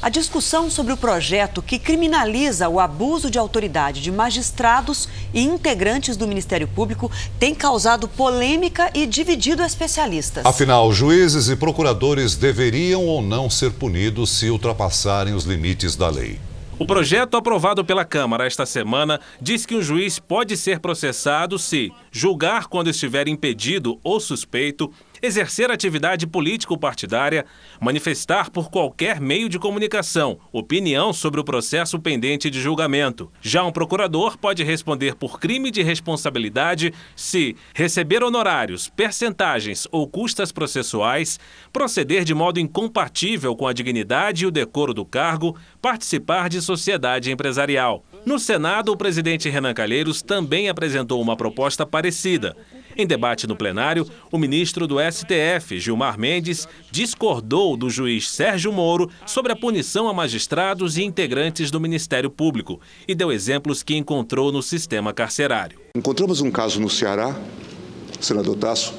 A discussão sobre o projeto que criminaliza o abuso de autoridade de magistrados e integrantes do Ministério Público tem causado polêmica e dividido especialistas. Afinal, juízes e procuradores deveriam ou não ser punidos se ultrapassarem os limites da lei. O projeto aprovado pela Câmara esta semana diz que um juiz pode ser processado se julgar quando estiver impedido ou suspeito, exercer atividade político-partidária, manifestar por qualquer meio de comunicação opinião sobre o processo pendente de julgamento. Já um procurador pode responder por crime de responsabilidade se receber honorários, percentagens ou custas processuais, proceder de modo incompatível com a dignidade e o decoro do cargo, participar de sociedade empresarial. No Senado, o presidente Renan Calheiros também apresentou uma proposta parecida. Em debate no plenário, o ministro do STF, Gilmar Mendes, discordou do juiz Sérgio Moro sobre a punição a magistrados e integrantes do Ministério Público e deu exemplos que encontrou no sistema carcerário. Encontramos um caso no Ceará, senador Tasso,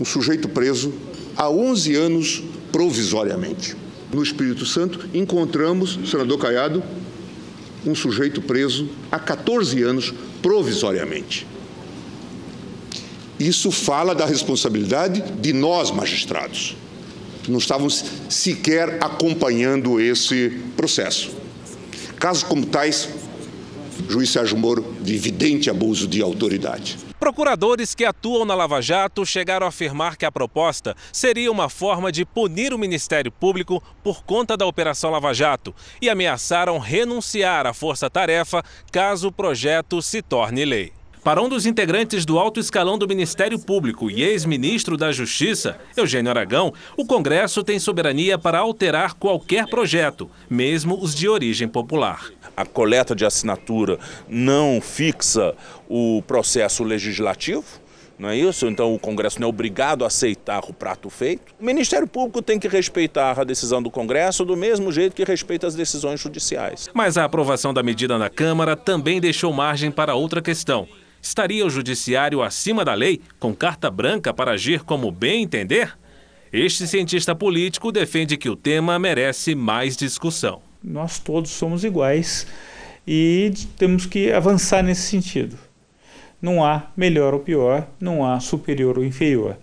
um sujeito preso há 11 anos provisoriamente. No Espírito Santo, encontramos, senador Caiado, um sujeito preso há 14 anos provisoriamente. Isso fala da responsabilidade de nós, magistrados, que não estávamos sequer acompanhando esse processo. Casos como tais Juiz Sérgio Moro de evidente abuso de autoridade. Procuradores que atuam na Lava Jato chegaram a afirmar que a proposta seria uma forma de punir o Ministério Público por conta da Operação Lava Jato e ameaçaram renunciar à força-tarefa caso o projeto se torne lei. Para um dos integrantes do alto escalão do Ministério Público e ex-ministro da Justiça, Eugênio Aragão, o Congresso tem soberania para alterar qualquer projeto, mesmo os de origem popular. A coleta de assinatura não fixa o processo legislativo, não é isso? Então o Congresso não é obrigado a aceitar o prato feito. O Ministério Público tem que respeitar a decisão do Congresso do mesmo jeito que respeita as decisões judiciais. Mas a aprovação da medida na Câmara também deixou margem para outra questão. Estaria o judiciário acima da lei, com carta branca para agir como bem entender? Este cientista político defende que o tema merece mais discussão. Nós todos somos iguais e temos que avançar nesse sentido. Não há melhor ou pior, não há superior ou inferior.